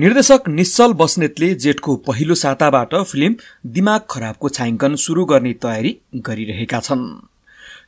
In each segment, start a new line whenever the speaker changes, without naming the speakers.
निर्देशक निश्चल बस्नेतले जेठको पहिलो साताबाट फिल्म दिमाग खराबको छायाङ्कन सुरु गर्ने तयारी गरिरहेका छन्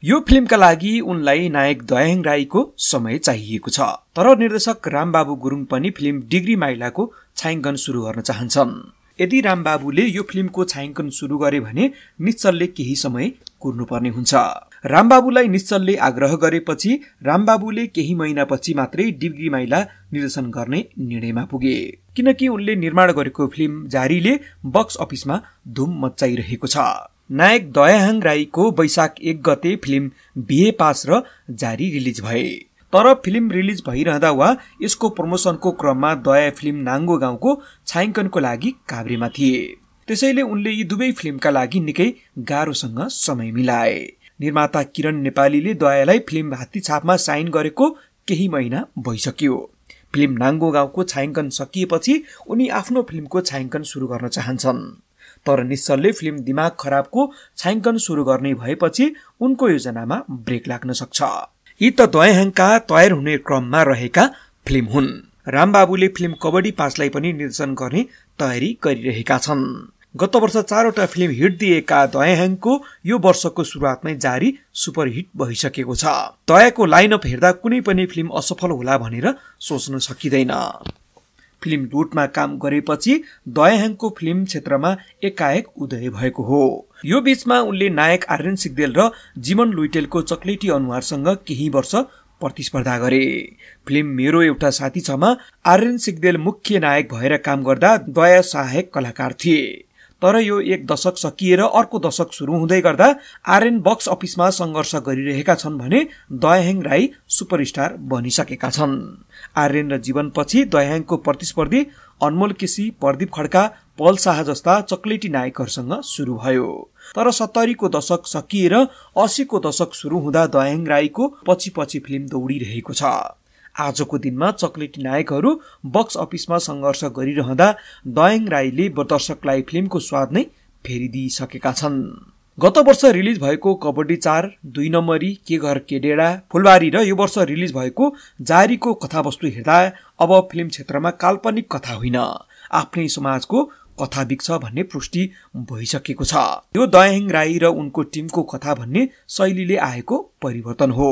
यो फिल्मका लागि उनलाई नायक दयाङ राईको समय चाहिएको छ तर निर्देशक रामबाबु गुरुङ पनि फिल्म डिग्री माइलाको छायाङ्कन सुरु गर्न चाहन्छन् यदि रामबाबुले यो फिल्मको छायाङ्कन सुरु गरे भने निश्चलले केही समय कुर्नुपर्ने हुन्छ रामबाबुलाई निश्चलले आग्रह गरेपछि रामबाबुले केही महिनापछि मात्रै डिग्री माइला निर्देशन गर्ने निर्णयमा पुगे किनकि उनले निर्माण गरेको फिल्म जारीले बक्स अफिसमा धुम मच्चाइरहेको छ नायक दयाहाङ राईको वैशाख एक गते फिल्म बिए पास र जारी रिलिज भए तर फिल्म रिलिज भइरहँदा वा यसको प्रमोसनको क्रममा दया फिल्म नाङ्गो गाउँको छायाङ्कनको लागि काभ्रेमा थिए त्यसैले उनले यी दुवै फिल्मका लागि निकै गाह्रोसँग समय मिलाए निर्माता किरण नेपालीले दयालाई फिल्म हात्ती छापमा साइन गरेको केही महिना भइसक्यो फिल्म नाङ्गो गाउँको छायाङ्कन सकिएपछि उनी आफ्नो फिल्मको छायाङ्कन सुरु गर्न चाहन्छन् तर निश्चलले फिल्म दिमाग खराबको छायाङ्कन सुरु गर्ने भएपछि उनको योजनामा ब्रेक लाग्न सक्छ यी त दयाहाङका तयार हुने क्रममा रहेका फिल्म हुन् रामबाबुले फिल्म कबड्डी पाँचलाई पनि निर्देशन गर्ने तयारी गरिरहेका छन् गत वर्ष चारवटा फिल्म हिट दिएका दयाहाङको यो वर्षको सुरुवातमै जारी सुपर हिट भइसकेको छ दयाको लाइनअप हेर्दा कुनै पनि फिल्म असफल होला भनेर सोच्न सकिँदैन फिल्म डुटमा काम गरेपछि दयाहाङको फिल्म क्षेत्रमा एकाएक उदय भएको हो यो बीचमा उनले नायक आर्यन सिग्देल र जीवन लुइटेलको चक्लेटी अनुहारसँग केही वर्ष प्रतिस्पर्धा गरे फिल्म मेरो एउटा साथी छमा आर्यन सिग्देल मुख्य नायक भएर काम गर्दा दया सहायक कलाकार थिए तर यो एक दशक सकिएर अर्को दशक सुरु हुँदै गर्दा आरएन बक्स अफिसमा सङ्घर्ष गरिरहेका छन् भने दयाहेङ राई सुपरस्टार बनिसकेका छन् आर्यन र जीवनपछि दयाहेङको प्रतिस्पर्धी अनमोल केसी प्रदीप खड्का पल शाह जस्ता चक्लेटी नायकहरूसँग सुरु भयो तर सत्तरीको दशक सकिएर असीको दशक सुरु हुँदा दयाङ राईको पछि पछि फिल्म दौडिरहेको छ आजको दिनमा चक्लेटी नायकहरू बक्स अफिसमा सङ्घर्ष गरिरहँदा दयाङ राईले दर्शकलाई फिल्मको स्वाद नै फेरिदिइसकेका छन् गत वर्ष रिलिज भएको कबड्डी चार दुई नम्बरी के घर केडेडा फुलबारी र यो वर्ष रिलिज भएको जारीको कथावस्तु हेर्दा अब फिल्म क्षेत्रमा काल्पनिक कथा होइन आफ्नै समाजको कथा बिक्छ भन्ने पुष्टि भइसकेको छ यो दयाङ राई र उनको टिमको कथा भन्ने शैलीले आएको परिवर्तन हो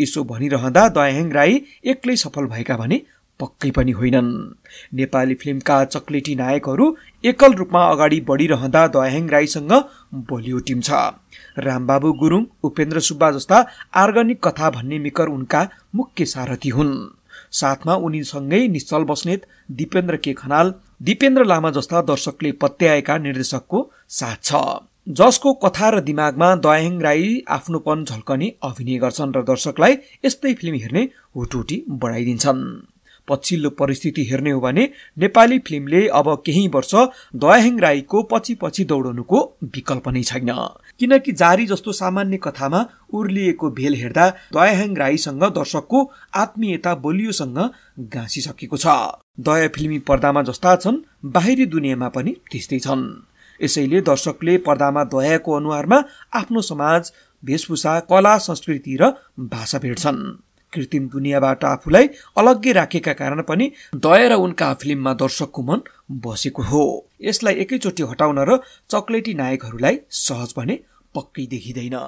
यसो भनिरहँदा दयाहेङ राई एक्लै सफल भएका भने पक्कै पनि होइनन् नेपाली फिल्मका चक्लेटी नायकहरू एकल रूपमा अगाडि बढिरहँदा दयाहेङ राईसँग बलियो टिम छ रामबाबु गुरुङ उपेन्द्र सुब्बा जस्ता आर्गनिक कथा भन्ने मिकर उनका मुख्य सारथी हुन् साथमा उनीसँगै निश्चल बस्नेत दिपेन्द्र के खनाल दिपेन्द्र लामा जस्ता दर्शकले पत्याएका निर्देशकको साथ छ जसको कथा र दिमागमा दयाङ राई आफ्नोपन झल्कने अभिनय गर्छन् र दर्शकलाई यस्तै फिल्म हेर्ने हुटुटी बढाइदिन्छन् पछिल्लो परिस्थिति हेर्ने हो भने नेपाली फिल्मले अब केही वर्ष दयाहेङ राईको पछि पछि दौडनुको विकल्प नै छैन किनकि जारी जस्तो सामान्य कथामा उर्लिएको भेल हेर्दा दयाहेङ राईसँग दर्शकको आत्मीयता बोलियोसँग गाँसिसकेको छ दया फिल्मी पर्दामा जस्ता छन् बाहिरी दुनियाँमा पनि त्यस्तै छन् यसैले दर्शकले पर्दामा दयाको अनुहारमा आफ्नो समाज वेशभूषा कला संस्कृति र भाषा भेट्छन् कृत्रिम दुनियाँबाट आफूलाई अलग्गै राखेका कारण पनि दया र उनका फिल्ममा दर्शकको मन बसेको हो यसलाई एकैचोटि हटाउन र चक्लेटी नायकहरूलाई सहज भने पक्कै देखिँदैन